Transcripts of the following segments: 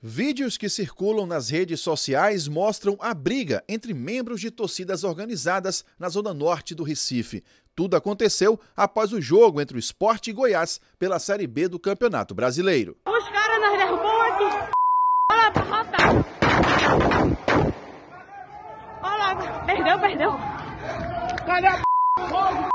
Vídeos que circulam nas redes sociais mostram a briga entre membros de torcidas organizadas na zona norte do Recife. Tudo aconteceu após o jogo entre o Esporte e Goiás pela Série B do Campeonato Brasileiro. Os caras nos derrubam aqui. Olha lá, tá Olha lá, perdeu, perdeu. Cadê a p...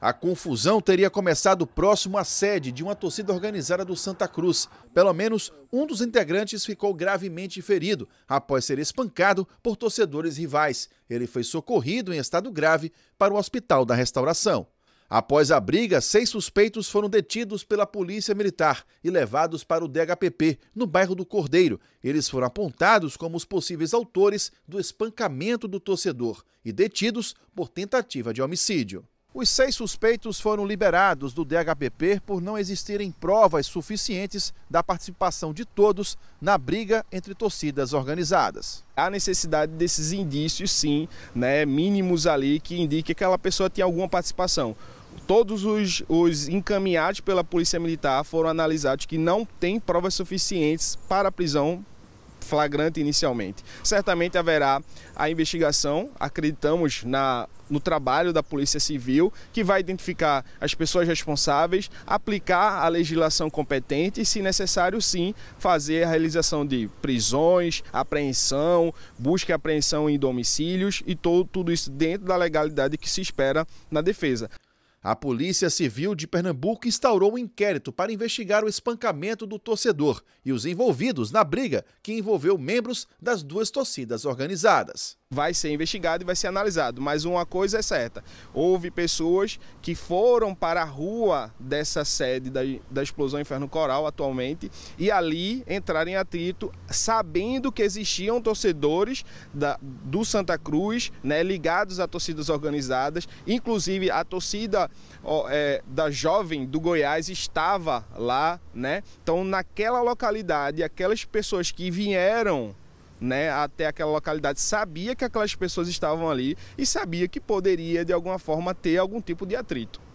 A confusão teria começado próximo à sede de uma torcida organizada do Santa Cruz. Pelo menos um dos integrantes ficou gravemente ferido após ser espancado por torcedores rivais. Ele foi socorrido em estado grave para o Hospital da Restauração. Após a briga, seis suspeitos foram detidos pela Polícia Militar e levados para o DHPP, no bairro do Cordeiro. Eles foram apontados como os possíveis autores do espancamento do torcedor e detidos por tentativa de homicídio. Os seis suspeitos foram liberados do DHPP por não existirem provas suficientes da participação de todos na briga entre torcidas organizadas. Há necessidade desses indícios, sim, né, mínimos ali, que indiquem que aquela pessoa tinha alguma participação todos os, os, encaminhados pela Polícia Militar foram analisados que não tem provas suficientes para a prisão flagrante inicialmente. Certamente haverá a investigação, acreditamos na, no trabalho da Polícia Civil, que vai identificar as pessoas responsáveis, aplicar a legislação competente e, se necessário, sim, fazer a realização de prisões, apreensão, busca e apreensão em domicílios e todo, tudo isso dentro da legalidade que se espera na defesa. A Polícia Civil de Pernambuco instaurou um inquérito para investigar o espancamento do torcedor e os envolvidos na briga que envolveu membros das duas torcidas organizadas vai ser investigado e vai ser analisado. Mas uma coisa é certa: houve pessoas que foram para a rua dessa sede da, da explosão Inferno Coral atualmente e ali entraram em atrito, sabendo que existiam torcedores da, do Santa Cruz né, ligados a torcidas organizadas, inclusive a torcida ó, é, da jovem do Goiás estava lá, né? Então naquela localidade, aquelas pessoas que vieram né, até aquela localidade, sabia que aquelas pessoas estavam ali e sabia que poderia de alguma forma ter algum tipo de atrito.